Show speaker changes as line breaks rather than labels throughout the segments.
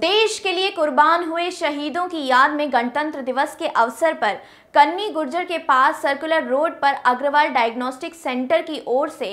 देश के लिए कुर्बान हुए शहीदों की याद में गणतंत्र दिवस के अवसर पर कन्नी गुर्जर के पास सर्कुलर रोड पर अग्रवाल डायग्नोस्टिक सेंटर की ओर से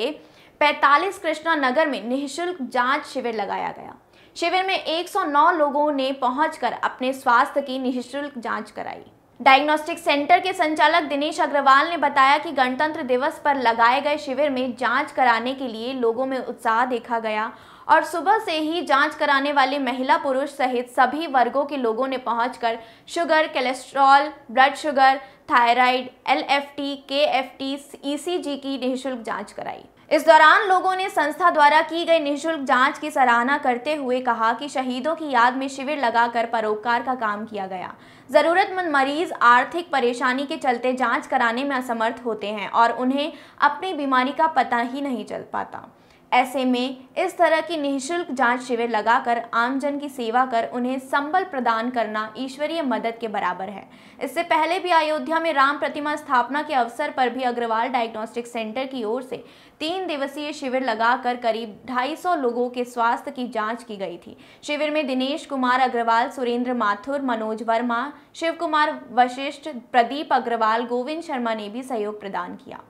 45 कृष्णा नगर में निःशुल्क जांच शिविर लगाया गया शिविर में 109 लोगों ने पहुंचकर अपने स्वास्थ्य की निःशुल्क जांच कराई डायग्नोस्टिक सेंटर के संचालक दिनेश अग्रवाल ने बताया कि गणतंत्र दिवस पर लगाए गए शिविर में जांच कराने के लिए लोगों में उत्साह देखा गया और सुबह से ही जांच कराने वाले महिला पुरुष सहित सभी वर्गों के लोगों ने पहुंचकर sugar cholesterol blood sugar thyroid LFT, KFT, ECG की निःशुल्क जांच कराई इस दौरान लोगों ने संस्था द्वारा की गई निःशुल्क जांच की सराहना करते हुए कहा कि शहीदों की याद में शिविर लगाकर परोपकार का काम किया गया ज़रूरतमंद मरीज आर्थिक परेशानी के चलते जांच कराने में असमर्थ होते हैं और उन्हें अपनी बीमारी का पता ही नहीं चल पाता ऐसे में इस तरह की निःशुल्क जांच शिविर लगाकर आमजन की सेवा कर उन्हें संबल प्रदान करना ईश्वरीय मदद के बराबर है इससे पहले भी अयोध्या में राम प्रतिमा स्थापना के अवसर पर भी अग्रवाल डायग्नोस्टिक सेंटर की ओर से तीन दिवसीय शिविर लगाकर करीब 250 लोगों के स्वास्थ्य की जाँच की गई थी शिविर में दिनेश कुमार अग्रवाल सुरेंद्र माथुर मनोज वर्मा शिव कुमार वशिष्ठ प्रदीप अग्रवाल गोविंद शर्मा ने भी सहयोग प्रदान किया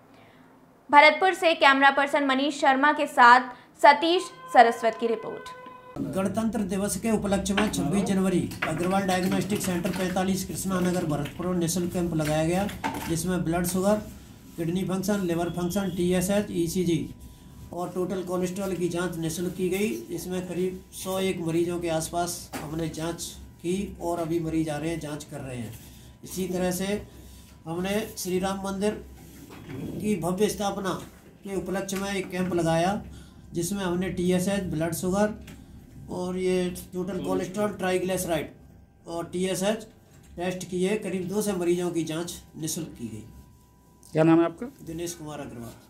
भरतपुर से कैमरा पर्सन मनीष शर्मा के साथ सतीश सरस्वत की रिपोर्ट
गणतंत्र दिवस के उपलक्ष्य में 26 जनवरी अग्रवाल डायग्नोस्टिक सेंटर 45 कृष्णा नगर भरतपुर में कैंप लगाया गया जिसमें blood sugar kidney function liver function T S H E C G और टोटल कोलेस्ट्रॉल की जांच निःशुल्क की गई इसमें करीब 101 मरीजों के आसपास हमने जांच की और अभी मरीज आ रहे हैं जांच कर रहे हैं इसी तरह से हमने श्री राम मंदिर की भव्य स्थापना के उपलक्ष्य में एक कैंप लगाया जिसमें हमने T S H blood sugar और ये टोटल कोलेस्ट्रॉल ट्राइग्लिसराइड और टी एस एच टेस्ट किए करीब दो सौ मरीजों की जांच निःशुल्क की गई क्या नाम है आपका दिनेश कुमार अग्रवाल